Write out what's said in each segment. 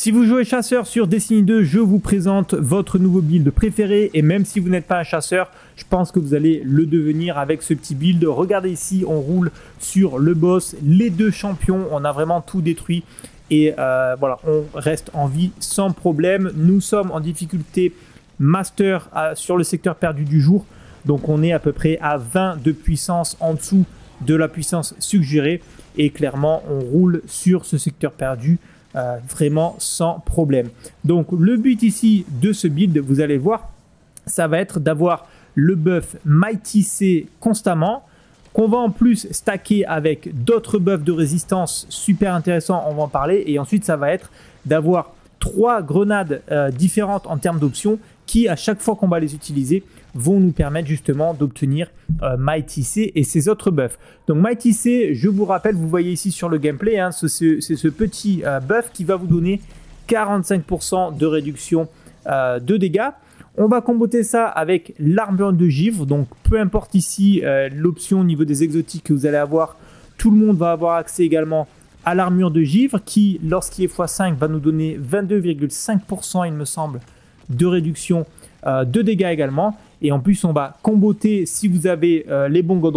Si vous jouez chasseur sur Destiny 2, je vous présente votre nouveau build préféré et même si vous n'êtes pas un chasseur, je pense que vous allez le devenir avec ce petit build. Regardez ici, on roule sur le boss, les deux champions, on a vraiment tout détruit et euh, voilà, on reste en vie sans problème. Nous sommes en difficulté master euh, sur le secteur perdu du jour, donc on est à peu près à 20 de puissance en dessous de la puissance suggérée et clairement on roule sur ce secteur perdu euh, vraiment sans problème. Donc le but ici de ce build, vous allez voir, ça va être d'avoir le buff Mighty C constamment qu'on va en plus stacker avec d'autres buffs de résistance super intéressants, on va en parler, et ensuite ça va être d'avoir trois grenades euh, différentes en termes d'options qui, à chaque fois qu'on va les utiliser, vont nous permettre justement d'obtenir euh, Mighty C et ses autres buffs. Donc Mighty C, je vous rappelle, vous voyez ici sur le gameplay, hein, c'est ce, petit euh, buff qui va vous donner 45% de réduction euh, de dégâts. On va comboter ça avec l'armure de givre, donc peu importe ici l'option au niveau des exotiques que vous allez avoir, tout le monde va avoir accès également à l'armure de givre qui, lorsqu'il est x5, va nous donner 22,5% il me semble de réduction euh, de dégâts également. Et en plus, on va comboter si vous avez euh, les bons god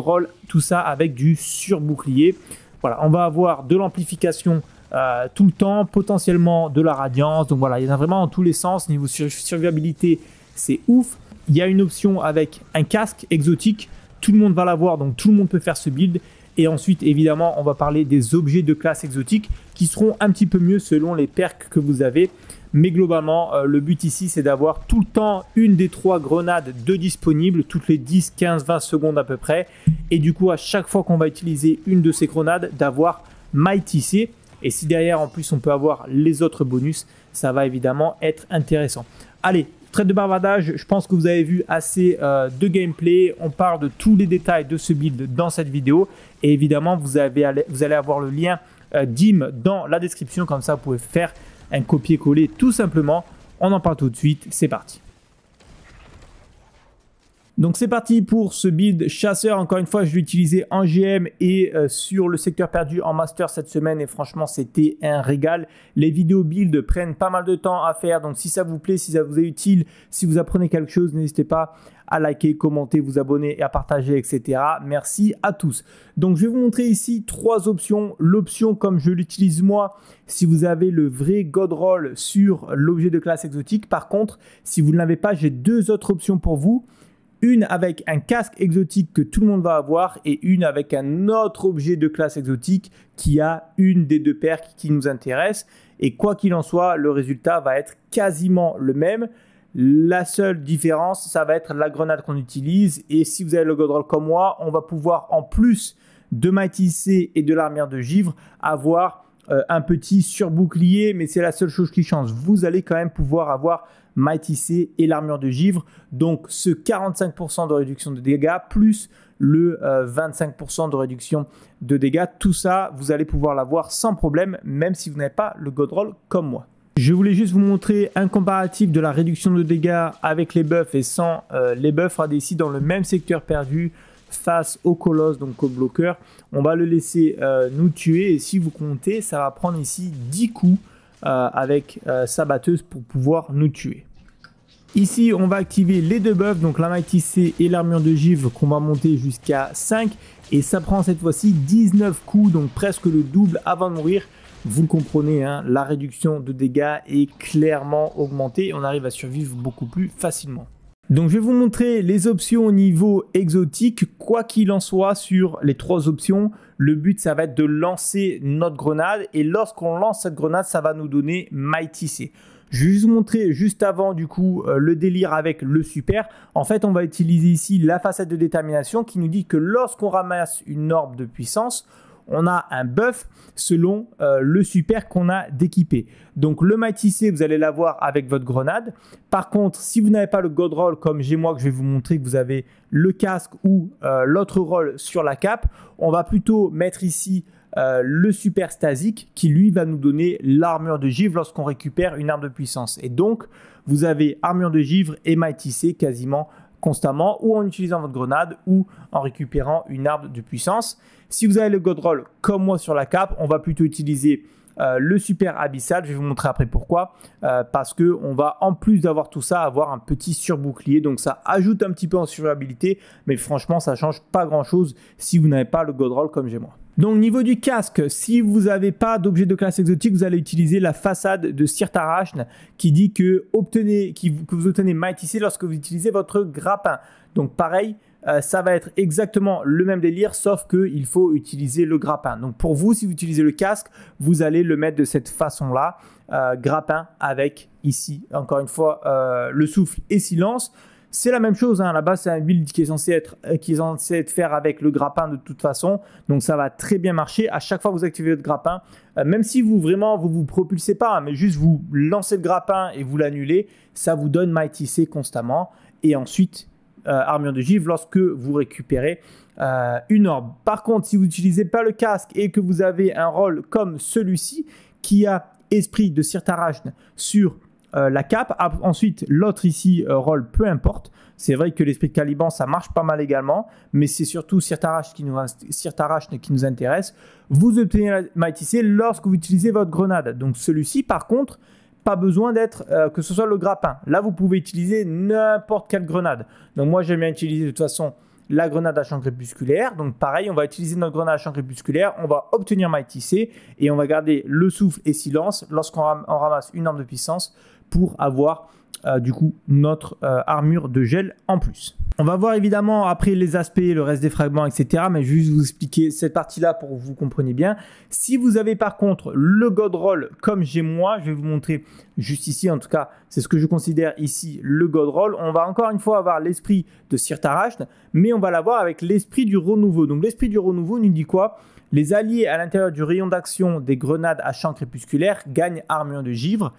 tout ça avec du surbouclier. Voilà, on va avoir de l'amplification euh, tout le temps, potentiellement de la radiance. Donc voilà, il y en a vraiment dans tous les sens. Niveau survivabilité, c'est ouf. Il y a une option avec un casque exotique. Tout le monde va l'avoir, donc tout le monde peut faire ce build. Et ensuite, évidemment, on va parler des objets de classe exotique qui seront un petit peu mieux selon les perks que vous avez. Mais globalement, euh, le but ici, c'est d'avoir tout le temps une des trois grenades de disponible, toutes les 10, 15, 20 secondes à peu près. Et du coup, à chaque fois qu'on va utiliser une de ces grenades, d'avoir MyTC. Et si derrière, en plus, on peut avoir les autres bonus, ça va évidemment être intéressant. Allez, trait de bavardage, je pense que vous avez vu assez euh, de gameplay. On parle de tous les détails de ce build dans cette vidéo. Et évidemment, vous, avez, vous allez avoir le lien euh, DIM dans la description. Comme ça, vous pouvez faire copier-coller tout simplement. On en parle tout de suite, c'est parti. Donc c'est parti pour ce build chasseur. Encore une fois, je l'ai utilisé en GM et euh, sur le secteur perdu en master cette semaine. Et franchement, c'était un régal. Les vidéos build prennent pas mal de temps à faire. Donc si ça vous plaît, si ça vous est utile, si vous apprenez quelque chose, n'hésitez pas à liker, commenter, vous abonner et à partager, etc. Merci à tous. Donc je vais vous montrer ici trois options. L'option comme je l'utilise moi, si vous avez le vrai God Roll sur l'objet de classe exotique. Par contre, si vous ne l'avez pas, j'ai deux autres options pour vous une avec un casque exotique que tout le monde va avoir et une avec un autre objet de classe exotique qui a une des deux paires qui nous intéresse. Et quoi qu'il en soit, le résultat va être quasiment le même. La seule différence, ça va être la grenade qu'on utilise. Et si vous avez le godroll comme moi, on va pouvoir en plus de C et de l'armure de givre avoir euh, un petit surbouclier, mais c'est la seule chose qui change. Vous allez quand même pouvoir avoir C et l'armure de givre. Donc ce 45% de réduction de dégâts plus le 25% euh, de réduction de dégâts, tout ça, vous allez pouvoir l'avoir sans problème, même si vous n'avez pas le godroll comme moi. Je voulais juste vous montrer un comparatif de la réduction de dégâts avec les buffs et sans euh, les buffs décider dans le même secteur perdu face au colosse, donc au bloqueur. On va le laisser euh, nous tuer et si vous comptez, ça va prendre ici 10 coups euh, avec sa batteuse pour pouvoir nous tuer. Ici, on va activer les deux buffs, donc la Mighty C et l'armure de givre qu'on va monter jusqu'à 5. Et ça prend cette fois-ci 19 coups, donc presque le double avant de mourir vous le comprenez, hein, la réduction de dégâts est clairement augmentée. et On arrive à survivre beaucoup plus facilement. Donc je vais vous montrer les options au niveau exotique. Quoi qu'il en soit sur les trois options, le but ça va être de lancer notre grenade et lorsqu'on lance cette grenade, ça va nous donner Mighty C. Je vais vous montrer juste avant du coup euh, le délire avec le super. En fait, on va utiliser ici la facette de détermination qui nous dit que lorsqu'on ramasse une orbe de puissance, on a un buff selon euh, le super qu'on a d'équipé. Donc le C, vous allez l'avoir avec votre grenade. Par contre, si vous n'avez pas le god roll comme j'ai moi que je vais vous montrer que vous avez le casque ou euh, l'autre roll sur la cape, on va plutôt mettre ici euh, le super stasique qui lui va nous donner l'armure de givre lorsqu'on récupère une arme de puissance. Et donc, vous avez armure de givre et C quasiment constamment ou en utilisant votre grenade ou en récupérant une arme de puissance. Si vous avez le God Roll comme moi sur la cape, on va plutôt utiliser euh, le super abyssal. Je vais vous montrer après pourquoi. Euh, parce que on va en plus d'avoir tout ça avoir un petit surbouclier. Donc ça ajoute un petit peu en survivabilité. Mais franchement, ça change pas grand chose si vous n'avez pas le God Roll comme j'ai moi. Donc niveau du casque, si vous n'avez pas d'objet de classe exotique, vous allez utiliser la façade de Sirtarashn qui dit que, vous obtenez Mighty ici lorsque vous utilisez votre grappin. Donc pareil, euh, ça va être exactement le même délire, sauf qu'il faut utiliser le grappin. Donc pour vous, si vous utilisez le casque, vous allez le mettre de cette façon-là, euh, grappin avec ici, encore une fois, euh, le souffle et silence. C'est la même chose, hein. là-bas c'est un build qui est, censé être, fait euh, faire avec le grappin de toute façon, donc ça va très bien marcher. À chaque fois que vous activez votre grappin, euh, même si vous vraiment vous vous propulsez pas, hein, mais juste vous lancez le grappin et vous l'annulez, ça vous donne Mighty C constamment. Et ensuite, euh, armure de givre lorsque vous récupérez une orbe. Par contre, si vous n'utilisez pas le casque et que vous avez un rôle comme celui-ci qui a esprit de Sirtarajn sur euh, la cape. ensuite, l'autre ici, euh, rôle peu importe. C'est vrai que l'esprit de Caliban, ça marche pas mal également, mais c'est surtout Sirtarash qui nous, qui nous intéresse. Vous obtenez la Mighty C lorsque vous utilisez votre grenade. Donc celui-ci, par contre, pas besoin d'être euh, que ce soit le grappin. Là, vous pouvez utiliser n'importe quelle grenade. Donc moi, j'aime bien utiliser de toute façon la grenade à champ crépusculaire. Donc pareil, on va utiliser notre grenade à champ crépusculaire, on va obtenir Mighty C et on va garder le souffle et silence lorsqu'on ramasse une arme de puissance pour avoir euh, du coup notre euh, armure de gel en plus. On va voir évidemment après les aspects, le reste des fragments, etc. Mais juste vous expliquer cette partie-là pour que vous compreniez bien. Si vous avez par contre le God Roll comme j'ai moi, je vais vous montrer juste ici, en tout cas c'est ce que je considère ici le God Roll. On va encore une fois avoir l'esprit de Sir mais on va l'avoir avec l'esprit du renouveau. Donc l'esprit du renouveau nous dit quoi Les alliés à l'intérieur du rayon d'action des grenades à champ crépusculaire gagnent armure de givre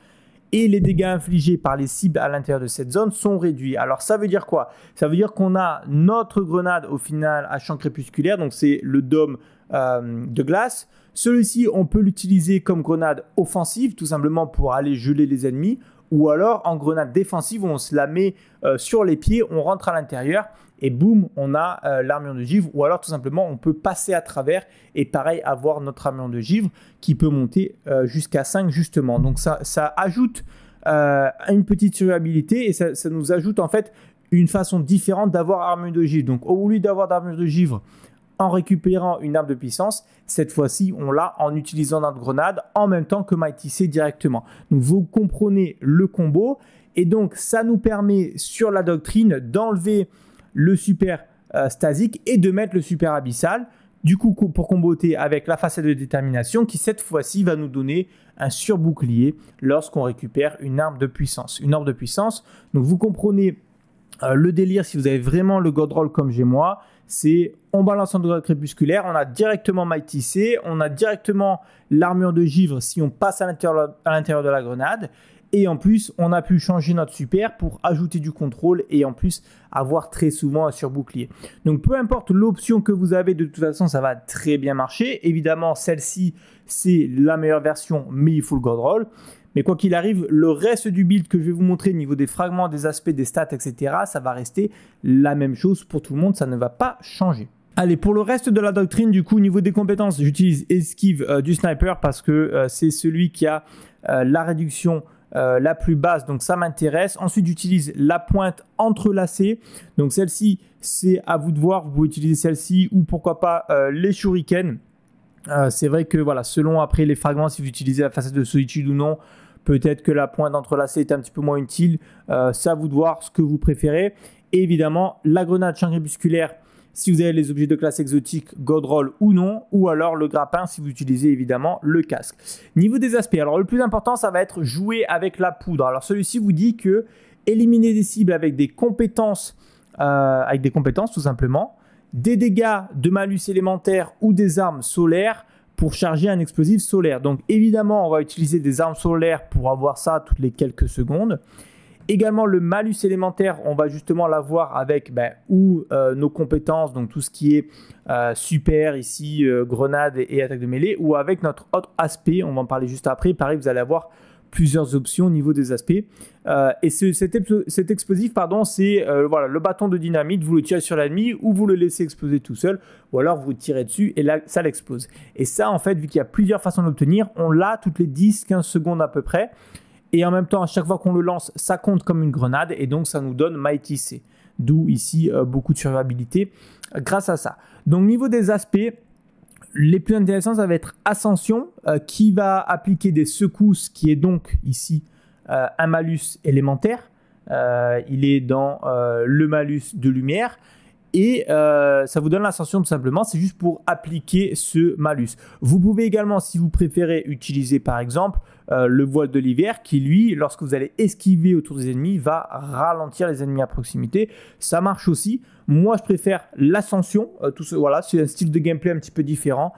et les dégâts infligés par les cibles à l'intérieur de cette zone sont réduits. Alors ça veut dire quoi Ça veut dire qu'on a notre grenade au final à champ crépusculaire, donc c'est le dôme euh, de glace. Celui-ci, on peut l'utiliser comme grenade offensive, tout simplement pour aller geler les ennemis, ou alors en grenade défensive, on se la met euh, sur les pieds, on rentre à l'intérieur et boum, on a euh, l'armure de givre. Ou alors tout simplement, on peut passer à travers et pareil, avoir notre armure de givre qui peut monter euh, jusqu'à 5 justement. Donc ça, ça ajoute euh, une petite survivabilité et ça, nous ajoute en fait une façon différente d'avoir armure de givre. Donc au lieu d'avoir d'armure de givre, en récupérant une arme de puissance. Cette fois-ci, on l'a en utilisant notre grenade en même temps que Mighty C directement. Donc vous comprenez le combo. Et donc ça nous permet sur la doctrine d'enlever le super euh, stasique et de mettre le super abyssal. Du coup, pour comboter avec la facette de détermination qui, cette fois-ci, va nous donner un surbouclier lorsqu'on récupère une arme de puissance. Une arme de puissance, donc vous comprenez euh, le délire si vous avez vraiment le God comme j'ai moi. C'est on balance un doigt crépusculaire, on a directement Mighty on a directement l'armure de givre si on passe à l'intérieur de la grenade, et en plus, on a pu changer notre super pour ajouter du contrôle et en plus avoir très souvent un surbouclier. Donc peu importe l'option que vous avez, de toute façon, ça va très bien marcher. Évidemment, celle-ci, c'est la meilleure version, mais il faut le roll. Mais quoi qu'il arrive, le reste du build que je vais vous montrer au niveau des fragments, des aspects, des stats, etc., ça va rester la même chose pour tout le monde, ça ne va pas changer. Allez, pour le reste de la doctrine, du coup, au niveau des compétences, j'utilise esquive euh, du sniper parce que euh, c'est celui qui a euh, la réduction euh, la plus basse, donc ça m'intéresse. Ensuite, j'utilise la pointe entrelacée, donc celle-ci, c'est à vous de voir, vous pouvez utiliser celle-ci ou pourquoi pas euh, les shurikens. Euh, c'est vrai que voilà, selon après les fragments, si vous utilisez la facette de solitude ou non, peut-être que la pointe entrelacée est un petit peu moins utile. ça à vous de voir ce que vous préférez. évidemment, la grenade champ musculaire si vous avez les objets de classe exotique Godroll ou non, ou alors le grappin si vous utilisez évidemment le casque. Niveau des aspects, alors le plus important, ça va être jouer avec la poudre. Alors celui-ci vous dit que éliminer des cibles avec des compétences, euh, avec des compétences tout simplement, des dégâts de malus élémentaire ou des armes solaires pour charger un explosif solaire. Donc évidemment, on va utiliser des armes solaires pour avoir ça toutes les quelques secondes. Également le malus élémentaire, on va justement l'avoir avec ben, ou euh, nos compétences, donc tout ce qui est euh, super ici, euh, grenade et, attaque de mêlée, ou avec notre autre aspect, on va en parler juste après. Pareil, vous allez avoir plusieurs options au niveau des aspects. et cet, explosif, pardon, c'est voilà, le bâton de dynamite, vous le tirez sur l'ennemi ou vous le laissez exploser tout seul, ou alors vous tirez dessus et là, ça l'explose. Et ça, en fait, vu qu'il y a plusieurs façons d'obtenir, on l'a toutes les 10-15 secondes à peu près. Et en même temps, à chaque fois qu'on le lance, ça compte comme une grenade et donc ça nous donne Mighty C. D'où ici euh, beaucoup de survivabilité grâce à ça. Donc, niveau des aspects, les plus intéressants, ça va être Ascension euh, qui va appliquer des secousses, qui est donc ici euh, un malus élémentaire. il est dans le malus de lumière et euh, ça vous donne l'ascension tout simplement. C'est juste pour appliquer ce malus. Vous pouvez également, si vous préférez, utiliser par exemple euh, le voile de l'hiver qui, lui, lorsque vous allez esquiver autour des ennemis, va ralentir les ennemis à proximité. Ça marche aussi. Moi, je préfère l'ascension. Euh, tout ce, voilà, c'est un style de gameplay un petit peu différent,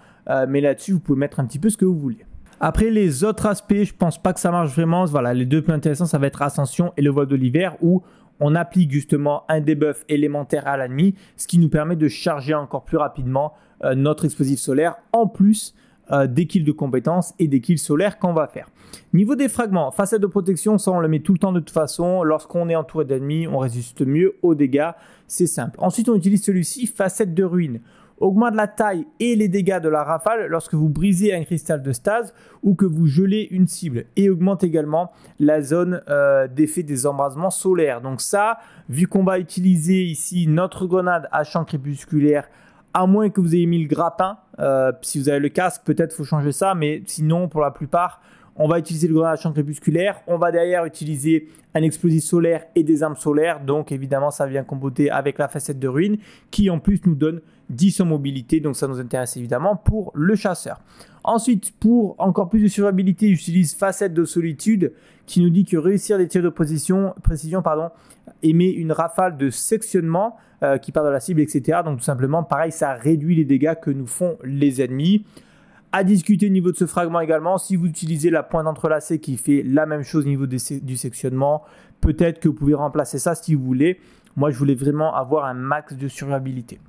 mais là-dessus, vous pouvez mettre un petit peu ce que vous voulez. Après les autres aspects, je pense pas que ça marche vraiment. Voilà, les deux plus intéressants, ça va être Ascension et le voile de l'hiver ou on applique justement un debuff élémentaire à l'ennemi, ce qui nous permet de charger encore plus rapidement euh, notre explosif solaire, en plus euh, des kills de compétences et des kills solaires qu'on va faire. Niveau des fragments, facette de protection, ça on le met tout le temps de toute façon. Lorsqu'on est entouré d'ennemis, on résiste mieux aux dégâts, c'est simple. Ensuite, on utilise celui-ci, facette de ruine augmente la taille et les dégâts de la rafale lorsque vous brisez un cristal de stase ou que vous gelez une cible et augmente également la zone euh, d'effet des embrasements solaires. Donc ça, vu qu'on va utiliser ici notre grenade à champ crépusculaire, à moins que vous ayez mis le grappin, euh, si vous avez le casque peut-être faut changer ça, mais sinon pour la plupart on va utiliser le grenage à crépusculaire. On va derrière utiliser un explosif solaire et des armes solaires. Donc évidemment, ça vient comboter avec la facette de ruine qui en plus nous donne 10 en mobilité. Donc ça nous intéresse évidemment pour le chasseur. Ensuite, pour encore plus de survivabilité, j'utilise facette de solitude qui nous dit que réussir des tirs de précision, précision pardon, émet une rafale de sectionnement euh, qui part de la cible, etc. Donc tout simplement, pareil, ça réduit les dégâts que nous font les ennemis. À discuter au niveau de ce fragment également, si vous utilisez la pointe entrelacée qui fait la même chose au niveau du sectionnement, peut-être que vous pouvez remplacer ça si vous voulez. Moi, je voulais vraiment avoir un max de survivabilité.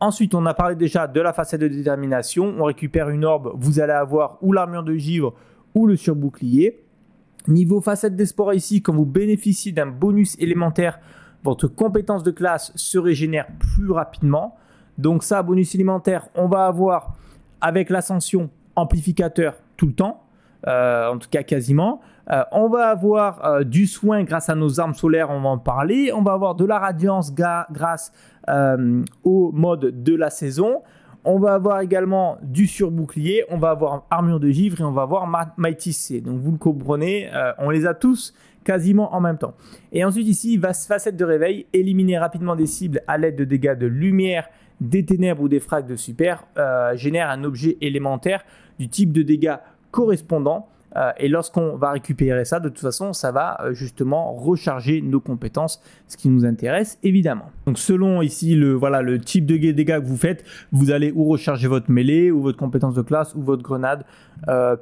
Ensuite, on a parlé déjà de la facette de détermination. On récupère une orbe, vous allez avoir ou l'armure de givre ou le surbouclier. Niveau facette d'espoir ici, quand vous bénéficiez d'un bonus élémentaire, votre compétence de classe se régénère plus rapidement. Donc ça, bonus élémentaire, on va avoir avec l'ascension amplificateur tout le temps, euh, en tout cas quasiment. Euh, on va avoir euh, du soin grâce à nos armes solaires, on va en parler. On va avoir de la radiance grâce au mode de la saison. On va avoir également du surbouclier, on va avoir armure de givre et on va avoir Mighty C. Donc vous le comprenez, on les a tous quasiment en même temps. Et ensuite ici, facette de réveil, éliminer rapidement des cibles à l'aide de dégâts de lumière des ténèbres ou des frags de super euh, génère un objet élémentaire du type de dégâts correspondant. Euh, et lorsqu'on va récupérer ça, de toute façon, ça va euh, justement recharger nos compétences, ce qui nous intéresse évidemment. Donc selon ici le, voilà, le type de dégâts que vous faites, vous allez ou recharger votre mêlée ou votre compétence de classe ou votre grenade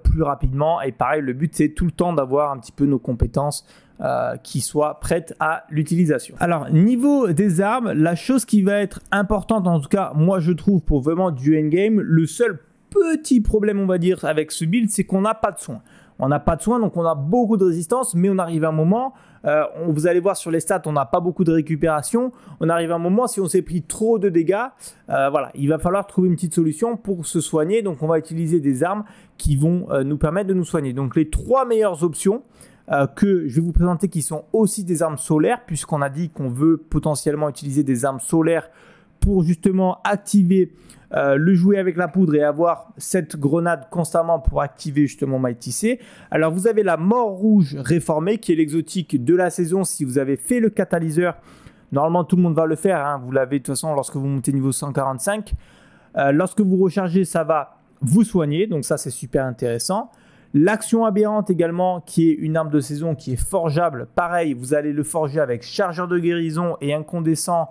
plus rapidement. Et pareil, le but c'est tout le temps d'avoir un petit peu nos compétences euh, qui soit prête à l'utilisation. Alors niveau des armes, la chose qui va être importante en tout cas, moi je trouve pour vraiment du endgame, le seul petit problème on va dire avec ce build, c'est qu'on n'a pas de soin. On n'a pas de soin, donc on a beaucoup de résistance, mais on arrive à un moment, euh, on, vous allez voir sur les stats, on n'a pas beaucoup de récupération. On arrive à un moment, si on s'est pris trop de dégâts, euh, voilà, il va falloir trouver une petite solution pour se soigner. Donc on va utiliser des armes qui vont nous permettre de nous soigner. Donc les trois meilleures options, euh, que je vais vous présenter qui sont aussi des armes solaires, puisqu'on a dit qu'on veut potentiellement utiliser des armes solaires pour justement activer euh, le jouet avec la poudre et avoir cette grenade constamment pour activer justement Mighty C. Alors vous avez la mort rouge réformée qui est l'exotique de la saison si vous avez fait le catalyseur. Normalement tout le monde va le faire, hein. vous l'avez de toute façon lorsque vous montez niveau 145. Euh, lorsque vous rechargez ça va vous soigner, donc ça c'est super intéressant. L'action aberrante également, qui est une arme de saison qui est forgeable. Pareil, vous allez le forger avec chargeur de guérison et incandescent.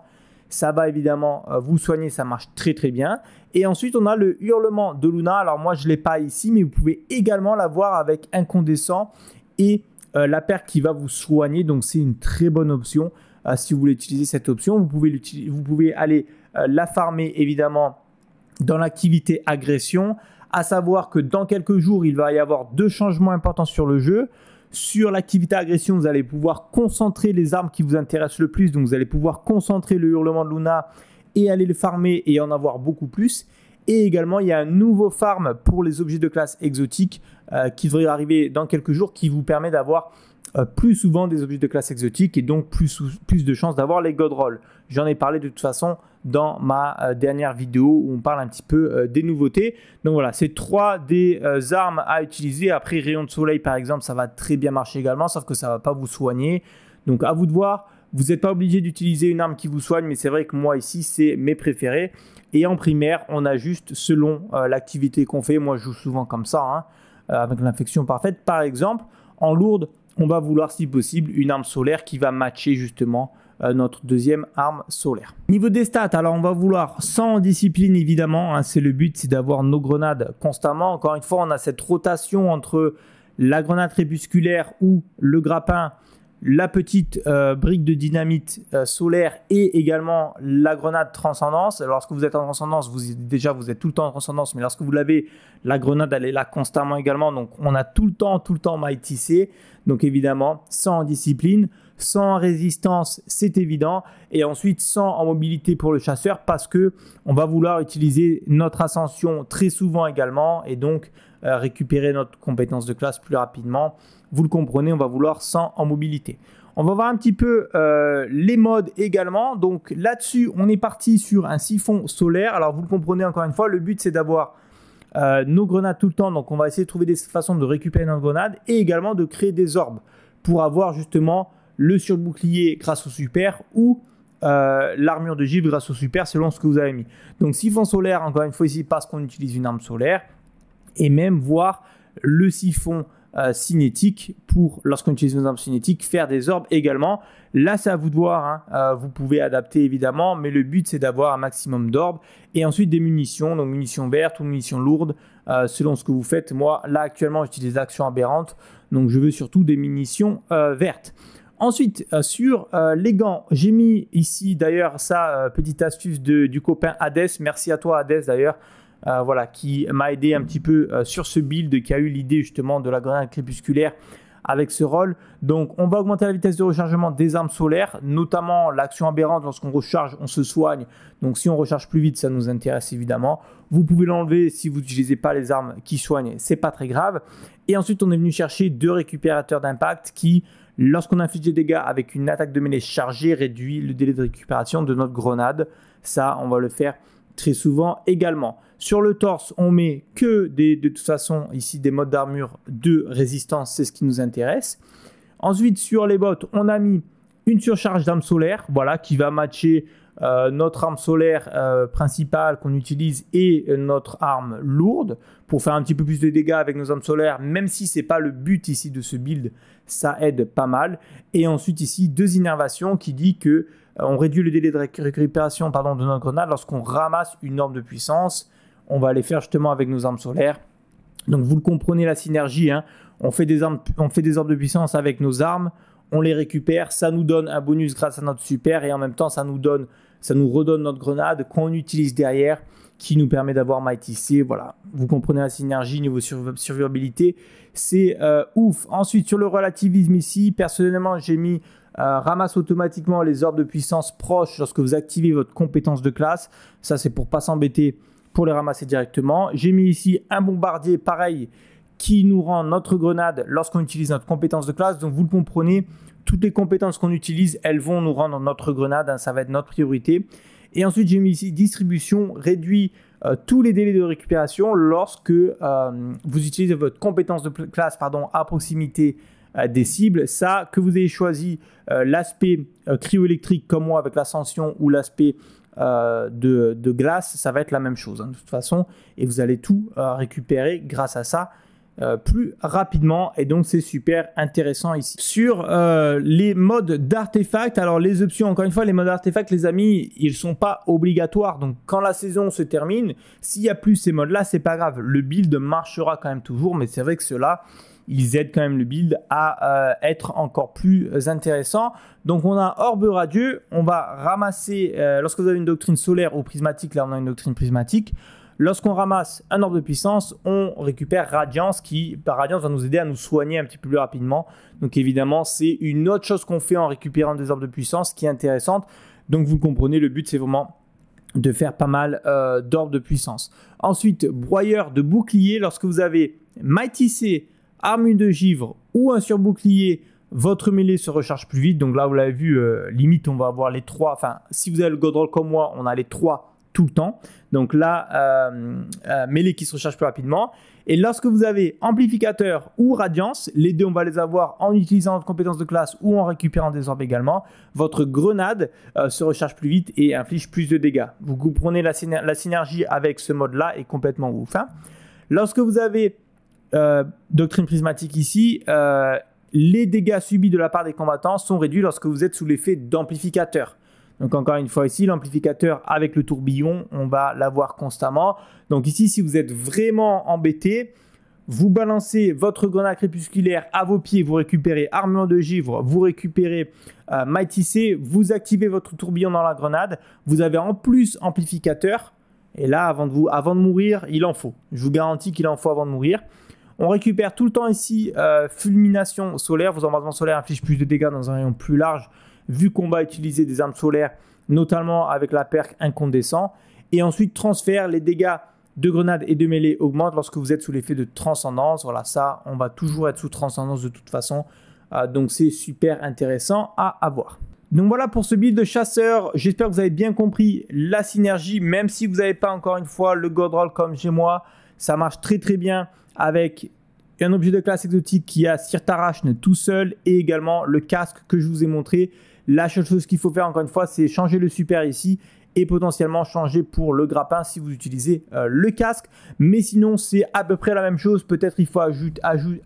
Ça va évidemment euh, vous soigner, ça marche très très bien. Et ensuite, on a le hurlement de Luna. Alors moi, je ne l'ai pas ici, mais vous pouvez également l'avoir avec incandescent et euh, la paire qui va vous soigner. Donc c'est une très bonne option. Euh, si vous voulez utiliser cette option, vous pouvez, vous pouvez aller la farmer évidemment dans l'activité agression, à savoir que dans quelques jours, il va y avoir deux changements importants sur le jeu. Sur l'activité agression, vous allez pouvoir concentrer les armes qui vous intéressent le plus. Donc vous allez pouvoir concentrer le hurlement de Luna et aller le farmer et en avoir beaucoup plus. Et également, il y a un nouveau farm pour les objets de classe exotique euh, qui devrait arriver dans quelques jours qui vous permet d'avoir euh, plus souvent des objets de classe exotique et donc plus, plus de chances d'avoir les God J'en ai parlé de toute façon dans ma euh, dernière vidéo où on parle un petit peu euh, des nouveautés. Donc voilà, c'est trois des armes à utiliser. Après, rayon de soleil par exemple, ça va très bien marcher également, sauf que ça ne va pas vous soigner. Donc à vous de voir. Vous n'êtes pas obligé d'utiliser une arme qui vous soigne, mais c'est vrai que moi ici, c'est mes préférés. Et en primaire, on ajuste selon l'activité qu'on fait. Moi, je joue souvent comme ça, hein, avec l'infection parfaite. Par exemple, en lourde, on va vouloir si possible une arme solaire qui va matcher justement euh, notre deuxième arme solaire. Niveau des stats, alors on va vouloir sans discipline évidemment, hein, c'est le but, c'est d'avoir nos grenades constamment. Encore une fois, on a cette rotation entre la grenade rébusculaire ou le grappin la petite euh, brique de dynamite euh, solaire et également la grenade transcendance. lorsque vous êtes en transcendance, vous, déjà vous êtes tout le temps en transcendance, mais lorsque vous l'avez, la grenade elle est là constamment également. Donc on a tout le temps, tout le temps Mighty Donc évidemment, sans discipline, sans résistance, c'est évident. Et ensuite, sans en mobilité pour le chasseur parce que on va vouloir utiliser notre ascension très souvent également et donc euh, récupérer notre compétence de classe plus rapidement vous le comprenez, on va vouloir 100 en mobilité. On va voir un petit peu euh, les modes également. Donc là-dessus, on est parti sur un siphon solaire. Alors vous le comprenez encore une fois, le but c'est d'avoir euh, nos grenades tout le temps. Donc on va essayer de trouver des façons de récupérer nos grenades et également de créer des orbes pour avoir justement le surbouclier grâce au super ou euh, l'armure de givre grâce au super selon ce que vous avez mis. Donc siphon solaire, encore une fois ici parce qu'on utilise une arme solaire et même voir le siphon euh, cinétique pour, lorsqu'on utilise nos armes cinétiques, faire des orbes également. Là, c'est à vous de voir. Hein. Euh, vous pouvez adapter évidemment, mais le but c'est d'avoir un maximum d'orbes et ensuite des munitions, donc munitions vertes ou munitions lourdes, euh, selon ce que vous faites. Moi, là actuellement, j'utilise des actions aberrantes donc je veux surtout des munitions vertes. Ensuite, sur les gants, j'ai mis ici d'ailleurs ça, petite astuce de, du copain Hades. Merci à toi Hades d'ailleurs euh, voilà, qui m'a aidé un petit peu euh, sur ce build, qui a eu l'idée justement de la grenade crépusculaire avec ce rôle. Donc on va augmenter la vitesse de rechargement des armes solaires, notamment l'action aberrante lorsqu'on recharge, on se soigne. Donc si on recharge plus vite, ça nous intéresse évidemment. Vous pouvez l'enlever si vous n'utilisez pas les armes qui soignent, c'est pas très grave. Et ensuite on est venu chercher deux récupérateurs d'impact qui, lorsqu'on inflige des dégâts avec une attaque de mêlée chargée, réduit le délai de récupération de notre grenade. Ça, on va le faire très souvent également. Sur le torse, on met que des, de toute façon ici des modes d'armure de résistance, c'est ce qui nous intéresse. Ensuite, sur les bottes, on a mis une surcharge d'armes solaire, voilà, qui va matcher euh, notre arme solaire euh, principale qu'on utilise et euh, notre arme lourde pour faire un petit peu plus de dégâts avec nos armes solaires, même si c'est pas le but ici de ce build, ça aide pas mal. Et ensuite ici deux innervations qui dit que euh, on réduit le délai de récupération pardon, de notre grenade lorsqu'on ramasse une norme de puissance. On va les faire justement avec nos armes solaires. Donc vous le comprenez la synergie, hein. on, fait des armes, fait des armes de puissance avec nos armes, on les récupère, ça nous donne un bonus grâce à notre super et en même temps ça nous donne, ça nous redonne notre grenade qu'on utilise derrière qui nous permet d'avoir Mighty C. Voilà, vous comprenez la synergie niveau survivabilité, c'est euh, ouf. Ensuite sur le relativisme ici, personnellement j'ai mis euh, ramasse automatiquement les orbes de puissance proches lorsque vous activez votre compétence de classe. Ça, c'est pour pas s'embêter pour les ramasser directement. J'ai mis ici un bombardier pareil qui nous rend notre grenade lorsqu'on utilise notre compétence de classe. Donc vous le comprenez, toutes les compétences qu'on utilise, elles vont nous rendre notre grenade. Hein, ça va être notre priorité. Et ensuite, j'ai mis ici distribution, réduit euh, tous les délais de récupération lorsque euh, vous utilisez votre compétence de classe pardon, à proximité euh, des cibles. Ça, que vous ayez choisi euh, l'aspect euh, cryoélectrique comme moi avec l'ascension ou l'aspect de, glace, ça va être la même chose hein, de toute façon. Et vous allez tout récupérer grâce à ça. plus rapidement et donc c'est super intéressant ici. Sur les modes d'artefacts, alors les options, encore une fois, les modes d'artefacts, les amis, ils sont pas obligatoires. Donc quand la saison se termine, s'il n'y a plus ces modes-là, c'est pas grave. Le build marchera quand même toujours, mais c'est vrai que cela ils aident quand même le build à euh, être encore plus euh, intéressant. Donc on a orbe radieux, on va ramasser, euh, lorsque vous avez une doctrine solaire ou prismatique, là on a une doctrine prismatique, Lorsqu'on ramasse un orbe de puissance, on récupère Radiance qui, par Radiance, va nous aider à nous soigner un petit peu plus rapidement. Donc évidemment, c'est une autre chose qu'on fait en récupérant des orbes de puissance qui est intéressante. Donc vous comprenez, le but c'est vraiment de faire pas mal d'orbes de puissance. Ensuite, broyeur de bouclier, lorsque vous avez Mighty C, Armure de givre ou un surbouclier, votre mêlée se recharge plus vite. Donc là, vous l'avez vu, euh, limite, on va avoir les trois. Enfin, si vous avez le Godroll comme moi, on a les trois tout le temps. Donc là, euh, euh, mêlée qui se recharge plus rapidement. Et lorsque vous avez amplificateur ou radiance, les deux, on va les avoir en utilisant votre compétence de classe ou en récupérant des orbes également. Votre grenade se recharge plus vite et inflige plus de dégâts. Vous comprenez la, synergie avec ce mode-là est complètement ouf. Hein. Lorsque vous avez euh, doctrine prismatique ici, euh, les dégâts subis de la part des combattants sont réduits lorsque vous êtes sous l'effet d'amplificateur. Donc encore une fois ici, l'amplificateur avec le tourbillon, on va l'avoir constamment. Donc ici, si vous êtes vraiment embêté, vous balancez votre grenade crépusculaire à vos pieds, vous récupérez armure de givre, vous récupérez euh, vous activez votre tourbillon dans la grenade, vous avez en plus amplificateur, et là, avant de, vous, avant de mourir, il en faut. Je vous garantis qu'il en faut avant de mourir. On récupère tout le temps ici euh, fulmination solaire. Vos embrasements solaires infligent plus de dégâts dans un rayon plus large vu qu'on va utiliser des armes solaires, notamment avec la perque incandescent. Et ensuite, transfert, les dégâts de grenades et de mêlée augmentent lorsque vous êtes sous l'effet de transcendance. Voilà, ça, on va toujours être sous transcendance de toute façon. Euh, donc c'est super intéressant à avoir. Donc voilà pour ce build de chasseur. J'espère que vous avez bien compris la synergie, même si vous n'avez pas encore une fois le godroll comme chez moi. Ça marche très très bien avec un objet de classe exotique qui a Sirtarachne tout seul et également le casque que je vous ai montré. La seule chose qu'il faut faire encore une fois, c'est changer le super ici et potentiellement changer pour le grappin si vous utilisez euh, le casque. Mais sinon, c'est à peu près la même chose. Peut-être il faut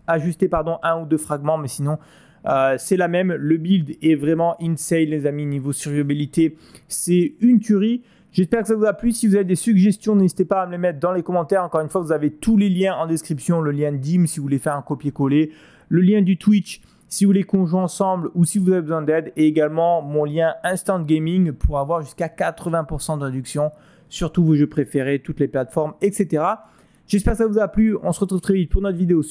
ajuster pardon, un ou deux fragments, mais sinon, euh, c'est la même. Le build est vraiment insane, les amis. Niveau survivabilité, c'est une tuerie. J'espère que ça vous a plu. Si vous avez des suggestions, n'hésitez pas à me les mettre dans les commentaires. Encore une fois, vous avez tous les liens en description. Le lien Dim si vous voulez faire un copier-coller. Le lien du Twitch si vous voulez qu'on joue ensemble ou si vous avez besoin d'aide. Et également mon lien Instant Gaming pour avoir jusqu'à 80% de réduction sur tous vos jeux préférés, toutes les plateformes, etc. J'espère que ça vous a plu. On se retrouve très vite pour notre vidéo.